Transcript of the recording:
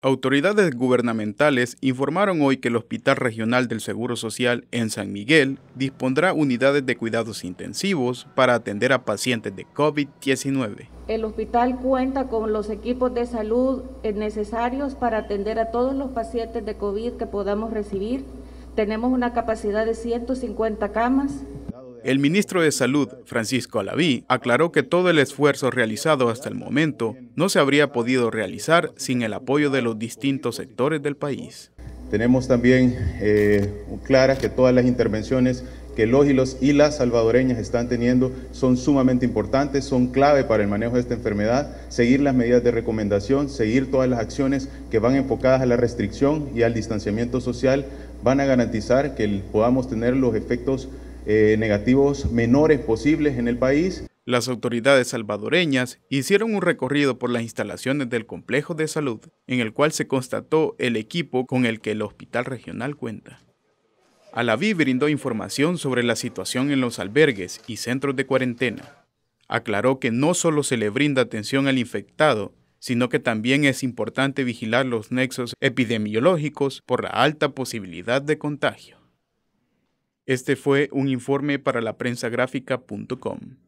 Autoridades gubernamentales informaron hoy que el Hospital Regional del Seguro Social en San Miguel dispondrá unidades de cuidados intensivos para atender a pacientes de COVID-19. El hospital cuenta con los equipos de salud eh, necesarios para atender a todos los pacientes de COVID que podamos recibir. Tenemos una capacidad de 150 camas, el ministro de Salud, Francisco Alaví, aclaró que todo el esfuerzo realizado hasta el momento no se habría podido realizar sin el apoyo de los distintos sectores del país. Tenemos también eh, clara que todas las intervenciones que los y, los y las salvadoreñas están teniendo son sumamente importantes, son clave para el manejo de esta enfermedad, seguir las medidas de recomendación, seguir todas las acciones que van enfocadas a la restricción y al distanciamiento social van a garantizar que podamos tener los efectos eh, negativos menores posibles en el país. Las autoridades salvadoreñas hicieron un recorrido por las instalaciones del complejo de salud, en el cual se constató el equipo con el que el hospital regional cuenta. Alaví brindó información sobre la situación en los albergues y centros de cuarentena. Aclaró que no solo se le brinda atención al infectado, sino que también es importante vigilar los nexos epidemiológicos por la alta posibilidad de contagio. Este fue un informe para la prensa gráfica.com.